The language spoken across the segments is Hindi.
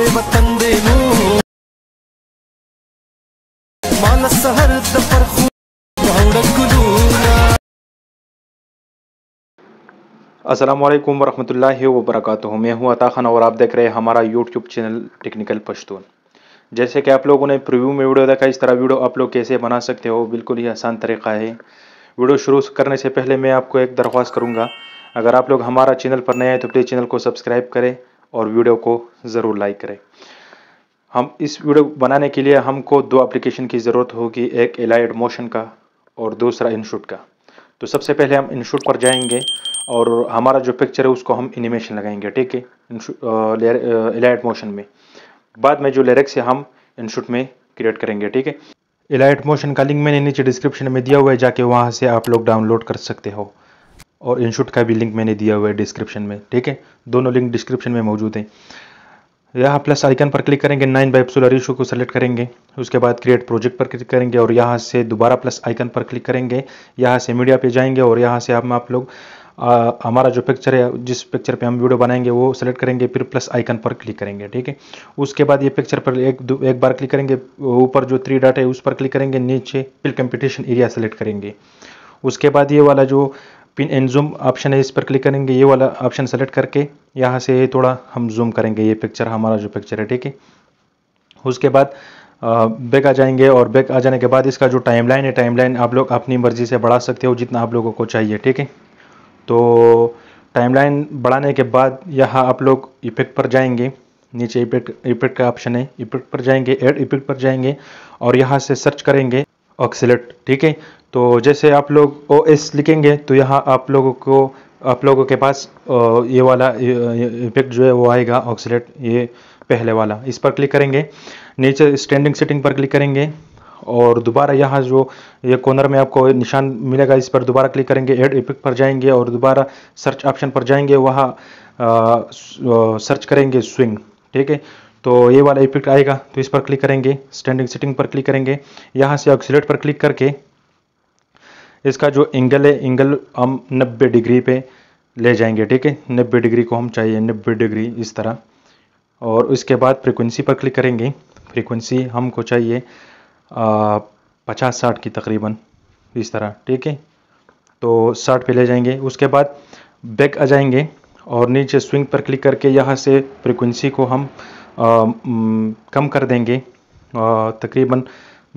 ਦੇ ਵਤਨ असलम वरहमल वबरक मैं हूँ अता खान और आप देख रहे हैं हमारा यूट्यूब चैनल टेक्निकल पश्तून जैसे कि आप लोगों ने प्रीव्यू में वीडियो देखा इस तरह वीडियो आप लोग कैसे बना सकते हो बिल्कुल ही आसान तरीका है वीडियो शुरू करने से पहले मैं आपको एक दरख्वास्त करूँगा अगर आप लोग हमारा चैनल पर नए हैं तो प्लीज़ चैनल को सब्सक्राइब करें और वीडियो को ज़रूर लाइक करें हम इस वीडियो बनाने के लिए हमको दो एप्लीकेशन की ज़रूरत होगी एक एलाइड मोशन का और दूसरा इनशूट का तो सबसे पहले हम इनशूट पर जाएंगे और हमारा जो पिक्चर है उसको हम एनिमेशन लगाएंगे ठीक है एलाइड मोशन में बाद में जो लिरिक्स है हम इनशूट में क्रिएट करेंगे ठीक है एलाइट मोशन का लिंक मैंने नीचे डिस्क्रिप्शन में दिया हुआ है जाके वहाँ से आप लोग डाउनलोड कर सकते हो और इनशूट का भी लिंक मैंने दिया हुआ है डिस्क्रिप्शन में ठीक है दोनों लिंक डिस्क्रिप्शन में मौजूद हैं यहाँ प्लस आइकन पर क्लिक करेंगे नाइन बाइप सोलर इशू को सेलेक्ट करेंगे उसके बाद क्रिएट प्रोजेक्ट पर क्लिक करेंगे और यहाँ से दोबारा प्लस आइकन पर क्लिक करेंगे यहाँ से मीडिया पे जाएंगे और यहाँ से हम आप लोग हमारा जो पिक्चर है जिस पिक्चर पे हम वीडियो बनाएंगे वो सेलेक्ट करेंगे फिर प्लस आइकन पर क्लिक करेंगे ठीक है उसके बाद ये पिक्चर पर एक दो एक बार क्लिक करेंगे ऊपर जो थ्री डाटा है उस पर क्लिक करेंगे नीचे फिर कंपिटिशन एरिया सेलेक्ट करेंगे उसके बाद ये वाला जो पिन एंड जूम ऑप्शन है इस पर क्लिक करेंगे ये वाला ऑप्शन सेलेक्ट करके यहाँ से थोड़ा हम जूम करेंगे ये पिक्चर हमारा जो पिक्चर है ठीक है उसके बाद बैक आ जाएंगे और बैक आ जाने के बाद इसका जो टाइमलाइन है टाइमलाइन आप लोग अपनी मर्ज़ी से बढ़ा सकते हो जितना आप लोगों को चाहिए ठीक है तो टाइमलाइन बढ़ाने के बाद यहाँ आप लोग इफेक्ट पर जाएंगे नीचे इफेक्ट इफेक्ट का ऑप्शन है इफेक्ट पर जाएंगे एड इफेक्ट पर जाएंगे और यहाँ से सर्च करेंगे ऑक्सीलेट ठीक है तो जैसे आप लोग ओ एस लिखेंगे तो यहाँ आप लोगों को आप लोगों के पास ये वाला इफेक्ट जो है वो आएगा ऑक्सीडेट ये पहले वाला इस पर क्लिक करेंगे नीचे स्टैंडिंग सेटिंग पर क्लिक करेंगे और दोबारा यहाँ जो ये कॉर्नर में आपको निशान मिलेगा इस पर दोबारा क्लिक करेंगे एड इफेक्ट पर जाएंगे और दोबारा सर्च ऑप्शन पर जाएंगे वहाँ सर्च करेंगे स्विंग ठीक है तो ये वाला इफेक्ट आएगा तो इस पर क्लिक करेंगे स्टैंडिंग सेटिंग पर क्लिक करेंगे यहाँ से ऑक्सीडेट पर क्लिक करके इसका जो एंगल है एंगल हम नब्बे डिग्री पे ले जाएंगे ठीक है नब्बे डिग्री को हम चाहिए नब्बे डिग्री इस तरह और उसके बाद फ्रीक्वेंसी पर क्लिक करेंगे फ्रीक्वेंसी हमको चाहिए पचास साठ की तकरीबन इस तरह ठीक है तो साठ पे ले जाएंगे उसके बाद बैक आ जाएंगे और नीचे स्विंग पर क्लिक करके यहाँ से फ्रीक्वेंसी को हम आ, कम कर देंगे तकरीबन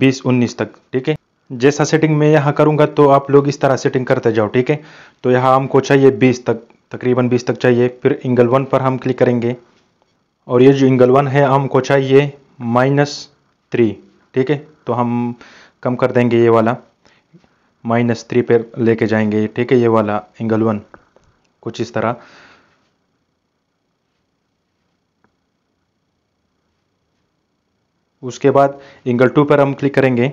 बीस उन्नीस तक ठीक है जैसा सेटिंग मैं यहाँ करूँगा तो आप लोग इस तरह सेटिंग करते जाओ ठीक है तो यहाँ हमको चाहिए बीस तक तकरीबन बीस तक चाहिए फिर एंगल वन पर हम क्लिक करेंगे और ये जो एंगल वन है हमको चाहिए माइनस थ्री ठीक है तो हम कम कर देंगे ये वाला माइनस थ्री पर लेके जाएंगे ठीक है ये वाला एंगल वन कुछ इस तरह उसके बाद एंगल टू पर हम क्लिक करेंगे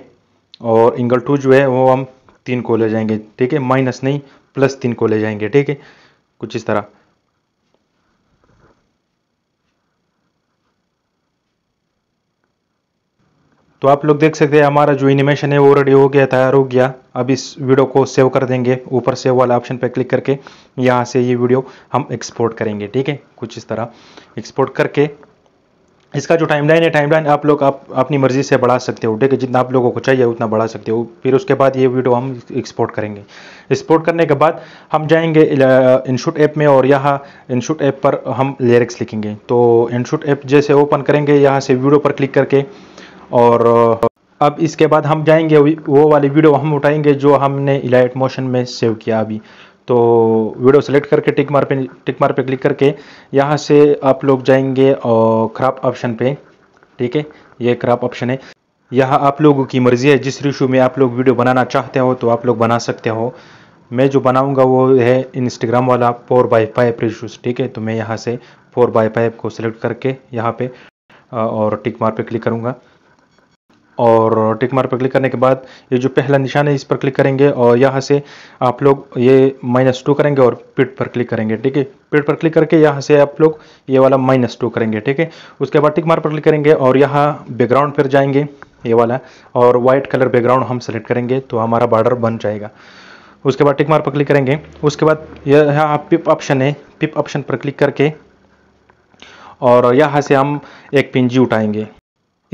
और एंगल टू जो है वो हम तीन को ले जाएंगे ठीक है माइनस नहीं प्लस तीन को ले जाएंगे ठीक है कुछ इस तरह तो आप लोग देख सकते हैं हमारा जो एनिमेशन है वो रेडी हो गया तैयार हो गया अब इस वीडियो को सेव कर देंगे ऊपर सेव वाला ऑप्शन पर क्लिक करके यहाँ से ये वीडियो हम एक्सपोर्ट करेंगे ठीक है कुछ इस तरह एक्सपोर्ट करके इसका जो टाइमलाइन है टाइमलाइन आप लोग आप अपनी मर्ज़ी से बढ़ा सकते हो ठीक है जितना आप लोगों को चाहिए उतना बढ़ा सकते हो फिर उसके बाद ये वीडियो हम एक्सपोर्ट करेंगे एक्सपोर्ट करने के बाद हम जाएंगे इनशूट ऐप में और यहाँ इनशूट ऐप पर हम लिरिक्स लिखेंगे तो इनशूट ऐप जैसे ओपन करेंगे यहाँ से वीडियो पर क्लिक करके और अब इसके बाद हम जाएंगे वो वाली वीडियो हम उठाएंगे जो हमने इलाइट मोशन में सेव किया अभी तो वीडियो सेलेक्ट करके टिक मार पे टिक मार पे क्लिक करके यहाँ से आप लोग जाएंगे और क्राप ऑप्शन पे ठीक है ये क्राप ऑप्शन है यहाँ आप लोगों की मर्ज़ी है जिस रिशू में आप लोग वीडियो बनाना चाहते हो तो आप लोग बना सकते हो मैं जो बनाऊंगा वो है इंस्टाग्राम वाला फोर बाई फाइव रिशूज़ ठीक है तो मैं यहाँ से फोर बाई फाइव को सिलेक्ट करके यहाँ पे और टिक मार पे क्लिक करूँगा और टिक मार्क पर क्लिक करने के बाद ये जो पहला निशान है इस पर क्लिक करेंगे और यहाँ से आप लोग ये माइनस टू करेंगे और पिट पर क्लिक करेंगे ठीक है पिट पर क्लिक करके यहाँ से आप लोग ये वाला माइनस टू करेंगे ठीक है उसके बाद टिक मार्क पर क्लिक करेंगे और यहाँ बैकग्राउंड पर जाएंगे ये वाला और वाइट कलर बैकग्राउंड हम सेलेक्ट करेंगे तो हमारा बॉर्डर बन जाएगा उसके बाद टिक मार्क पर क्लिक करेंगे उसके बाद यहाँ पिप ऑप्शन है पिप ऑप्शन पर क्लिक करके और यहाँ से हम एक पिंजी उठाएंगे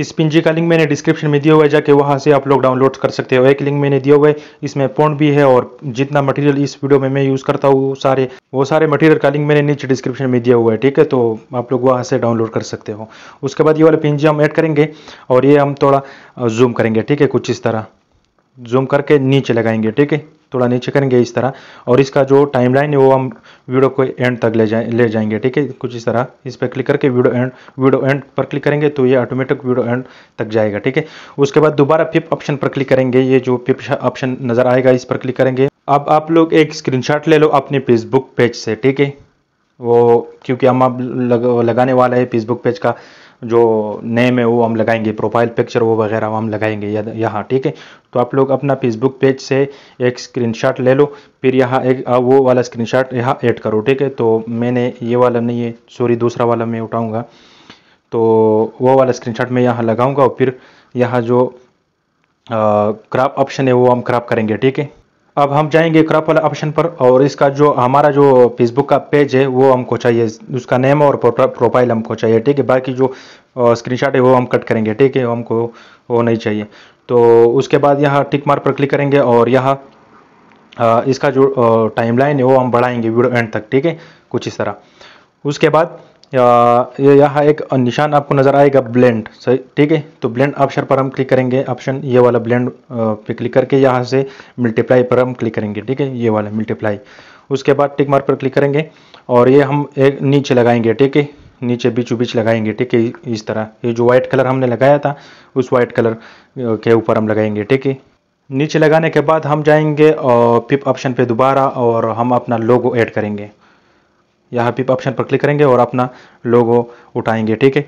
इस पिंजी का लिंक मैंने डिस्क्रिप्शन में दिया हुआ है जाके वहाँ से आप लोग डाउनलोड कर सकते हो एक लिंक मैंने दिया हुआ है इसमें पोन भी है और जितना मटेरियल इस वीडियो में मैं यूज़ करता हूँ सारे वो सारे मटेरियल का लिंक मैंने नीचे डिस्क्रिप्शन में दिया हुआ है ठीक है तो आप लोग वहाँ से डाउनलोड कर सकते हो उसके बाद ये वाले पिंजी हम ऐड करेंगे और ये हम थोड़ा जूम करेंगे ठीक है कुछ इस तरह जूम करके नीचे लगाएंगे ठीक है थोड़ा नीचे करेंगे इस तरह और इसका जो टाइम है वो हम वीडियो को एंड तक ले जाए ले जाएंगे ठीक है कुछ इस तरह इस पर क्लिक करके वीडियो एंड वीडियो एंड पर क्लिक करेंगे तो ये ऑटोमेटिक वीडियो एंड तक जाएगा ठीक है उसके बाद दोबारा फिप ऑप्शन पर क्लिक करेंगे ये जो फिप ऑप्शन नज़र आएगा इस पर क्लिक करेंगे अब आप लोग एक स्क्रीन ले लो अपने फेसबुक पेज से ठीक है वो क्योंकि हम अब लग, लगाने वाला है फेसबुक पेज का जो नेम है वो हम लगाएंगे प्रोफाइल पिक्चर वो वगैरह हम लगाएंगे यहाँ ठीक है तो आप लोग अपना फेसबुक पेज से एक स्क्रीनशॉट ले लो फिर यहाँ एक वो वाला स्क्रीनशॉट यहाँ ऐड करो ठीक है तो मैंने ये वाला नहीं है सॉरी दूसरा वाला मैं उठाऊँगा तो वो वाला शॉट मैं यहाँ लगाऊँगा और फिर यहाँ जो क्रॉप ऑप्शन है वो हम क्रॉप करेंगे ठीक है अब हम जाएंगे क्रॉप वाला ऑप्शन पर और इसका जो हमारा जो फेसबुक का पेज है वो हमको चाहिए उसका नेम और प्रोफाइल हमको चाहिए ठीक है बाकी जो स्क्रीनशॉट है वो हम कट करेंगे ठीक है हमको वो नहीं चाहिए तो उसके बाद यहाँ टिक मार्क पर क्लिक करेंगे और यहाँ इसका जो टाइमलाइन है वो हम बढ़ाएंगे वीडियो एंड तक ठीक है कुछ इस तरह उसके बाद ये यहाँ एक निशान आपको नज़र आएगा ब्लेंड सही ठीक है तो ब्लेंड ऑप्शन पर हम क्लिक करेंगे ऑप्शन ये वाला ब्लेंड पे क्लिक करके यहाँ से मल्टीप्लाई पर हम क्लिक करेंगे ठीक है ये वाला मल्टीप्लाई उसके बाद टिक मार्क पर क्लिक करेंगे और ये हम एक नीचे लगाएंगे ठीक है नीचे बीच बीच लगाएंगे ठीक है इस तरह ये जो वाइट कलर हमने लगाया था उस वाइट कलर के ऊपर हम लगाएंगे ठीक है नीचे लगाने के बाद हम जाएंगे और पिप ऑप्शन पे दोबारा और हम अपना लोगो ऐड करेंगे यहाँ पिप ऑप्शन पर क्लिक करेंगे और अपना लोगो उठाएंगे ठीक है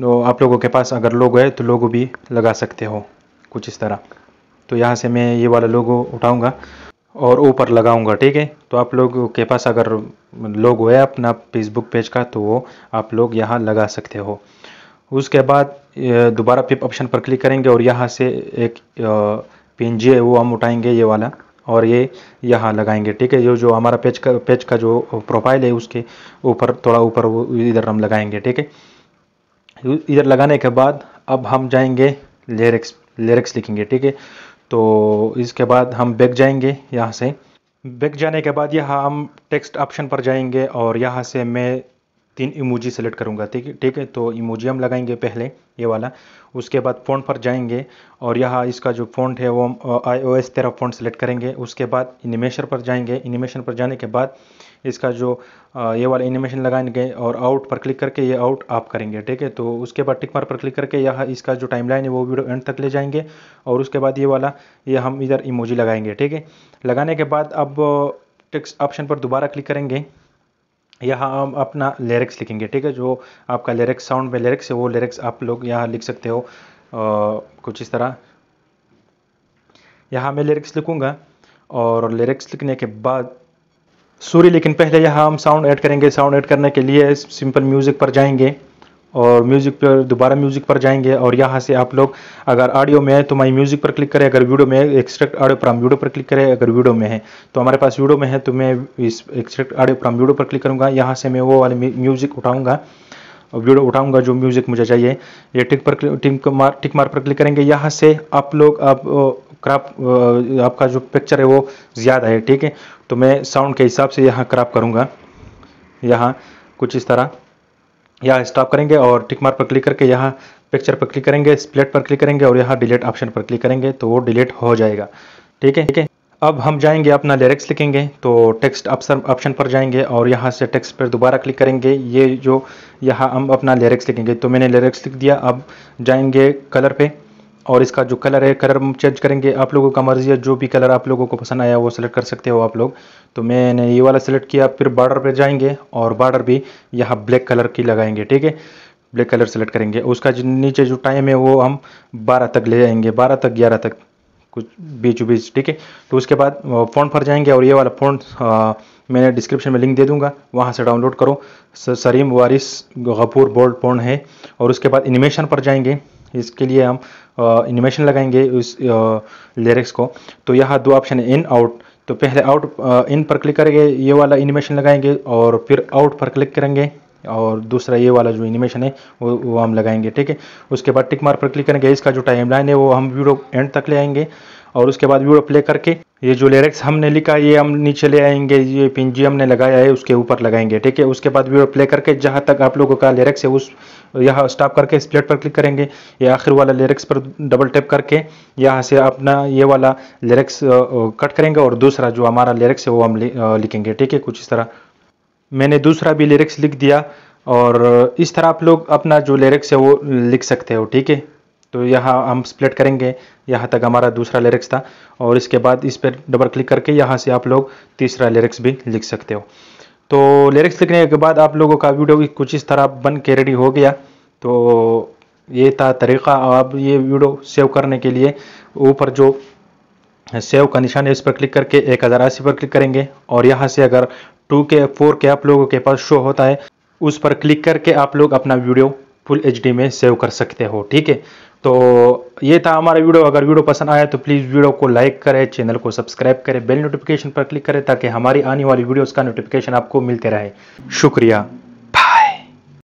तो आप लोगों के पास अगर लोगो है तो लोगो भी लगा सकते हो कुछ इस तरह तो यहाँ से मैं ये वाला लोगो उठाऊँगा और ऊपर लगाऊंगा ठीक है तो आप लोग के पास अगर लोगो है अपना फेसबुक पेज का तो वो आप लोग यहाँ लगा सकते हो उसके बाद दोबारा पिप ऑप्शन पर क्लिक करेंगे और यहाँ से एक पेन जी है वो हम उठाएंगे ये वाला और ये यहाँ लगाएंगे ठीक है जो जो हमारा पेज का पेज का जो प्रोफाइल है उसके ऊपर थोड़ा ऊपर वो इधर हम लगाएंगे ठीक है इधर लगाने के बाद अब हम जाएंगे लिरिक्स लिरिक्स लिखेंगे ठीक है तो इसके बाद हम बैक जाएंगे यहाँ से बैक जाने के बाद यहाँ हम टेक्स्ट ऑप्शन पर जाएंगे और यहाँ से मैं तीन इमोजी सेलेक्ट करूँगा ठीक है ठीक है तो इमोजी हम लगाएंगे पहले ये वाला उसके बाद फ़ॉन्ट पर जाएंगे और यहाँ इसका जो फ़ॉन्ट है वो हम आई ओ एस तेरा फ़ॉन्ट सेलेक्ट करेंगे उसके बाद एनिमेशन पर जाएंगे इनिमेशन पर जाने के बाद इसका जो ये वाला एनिमेशन लगाएंगे और आउट पर क्लिक करके ये आउट आप करेंगे ठीक है तो उसके बाद टिक मार पर क्लिक करके यहाँ इसका जो टाइम है वो वीडियो एंड तक ले जाएंगे और उसके बाद ये वाला ये हम इधर इमोजी लगाएंगे ठीक है लगाने के बाद अब टेक्स्ट ऑप्शन पर दोबारा क्लिक करेंगे यहाँ हम अपना लिरिक्स लिखेंगे ठीक है जो आपका लिरिक्स साउंड में लिरिक्स है वो लिरिक्स आप लोग यहाँ लिख सकते हो आ, कुछ इस तरह यहाँ मैं लिरिक्स लिखूँगा और लिरिक्स लिखने के बाद सूरी लेकिन पहले यहाँ हम साउंड ऐड करेंगे साउंड ऐड करने के लिए सिंपल म्यूज़िक पर जाएंगे और म्यूज़िक पर दोबारा म्यूज़िक पर जाएंगे और यहाँ से आप लोग अगर ऑडियो तो में है तो माई म्यूज़िक पर क्लिक करें अगर वीडियो में है एक्सट्रैक्ट ऑडियो प्राम वीडियो पर क्लिक करें अगर वीडियो में है तो हमारे पास वीडियो में है तो मैं इस एक्सट्रैक्ट ऑडियो प्राम वीडियो पर क्लिक करूँगा यहाँ से मैं वो वाले म्यूज़िक उठाऊँगा वीडियो उठाऊंगा जो म्यूज़िक मुझे चाहिए ये टिक पर टिक मार टिक मार पर क्लिक करेंगे यहाँ से आप लोग आप क्राप आपका जो पिक्चर है वो ज़्यादा है ठीक है तो मैं साउंड के हिसाब से यहाँ क्राप करूँगा यहाँ कुछ इस तरह यहाँ स्टॉप करेंगे और टिक मार्क पर क्लिक करके यहाँ पिक्चर पर क्लिक करेंगे स्प्लिट पर क्लिक करेंगे और यहाँ डिलीट ऑप्शन पर क्लिक करेंगे तो वो डिलीट हो जाएगा ठीक है ठीक है अब हम जाएंगे अपना लिरिक्स लिखेंगे तो टेक्स्ट ऑप्शन ऑप्शन पर जाएंगे और यहाँ से टेक्स्ट पर दोबारा क्लिक करेंगे ये जो यहाँ हम अपना लिरिक्स लिखेंगे तो मैंने लिरिक्स लिख दिया अब जाएंगे कलर पे और इसका जो कलर है कलर चेंज करेंगे आप लोगों का मर्जी है जो भी कलर आप लोगों को पसंद आया वो सिलेक्ट कर सकते हो आप लोग तो मैंने ये वाला सिलेक्ट किया फिर बॉर्डर पर जाएंगे और बॉर्डर भी यहाँ ब्लैक कलर की लगाएंगे ठीक है ब्लैक कलर सेलेक्ट करेंगे उसका जो नीचे जो टाइम है वो हम बारह तक ले जाएंगे बारह तक ग्यारह तक कुछ बीच बीच ठीक है तो उसके बाद फोन पर जाएंगे और ये वाला फ़ोन मैंने डिस्क्रिप्शन में लिंक दे दूंगा वहाँ से डाउनलोड करो सरीम वारिस गफूर बोल्ड फ़ोन है और उसके बाद एनिमेशन पर जाएंगे इसके लिए हम एनिमेशन लगाएंगे उस लिरिक्स को तो यहाँ दो ऑप्शन है इन आउट तो पहले आउट इन पर क्लिक करेंगे ये वाला एनिमेशन लगाएंगे और फिर आउट पर क्लिक करेंगे और दूसरा ये वाला जो एनिमेशन है वो वो हम लगाएंगे ठीक है उसके बाद टिक मार पर क्लिक करेंगे इसका जो टाइम लाइन है वो हम वीडियो एंड तक ले आएंगे और उसके बाद वीडियो प्ले करके ये जो लिरिक्स हमने लिखा ये हम नीचे ले आएंगे ये पिंजी हमने लगाया है उसके ऊपर लगाएंगे ठीक है उसके बाद वीडियो प्ले करके जहाँ तक आप लोगों का लिरिक्स है उस यहाँ स्टॉप करके स्प्लेट पर क्लिक करेंगे ये आखिर वाला लिरिक्स पर डबल टैप करके यहाँ से अपना ये वाला लिरिक्स कट करेंगे और दूसरा जो हमारा लिरिक्स है वो हम लिखेंगे ठीक है कुछ इस तरह मैंने दूसरा भी लिरिक्स लिख दिया और इस तरह आप लोग अपना जो लिरिक्स है वो लिख सकते हो ठीक है तो यहाँ हम स्प्लिट करेंगे यहाँ तक हमारा दूसरा लिरिक्स था और इसके बाद इस पर डबल क्लिक करके यहाँ से आप लोग तीसरा लिरिक्स भी लिख सकते हो तो लिरिक्स लिखने के बाद आप लोगों का वीडियो भी कुछ इस तरह बन के रेडी हो गया तो ये था तरीका आप ये वीडियो सेव करने के लिए ऊपर जो सेव का निशान है इस पर क्लिक करके एक हज़ार अस्सी पर क्लिक करेंगे और यहाँ से अगर टू के फोर के आप लोगों के पास शो होता है उस पर क्लिक करके आप लोग अपना वीडियो फुल एच में सेव कर सकते हो ठीक है तो ये था हमारा वीडियो अगर वीडियो पसंद आया तो प्लीज़ वीडियो को लाइक करें चैनल को सब्सक्राइब करें बेल नोटिफिकेशन पर क्लिक करें ताकि हमारी आने वाली वीडियोस का नोटिफिकेशन आपको मिलते रहे शुक्रिया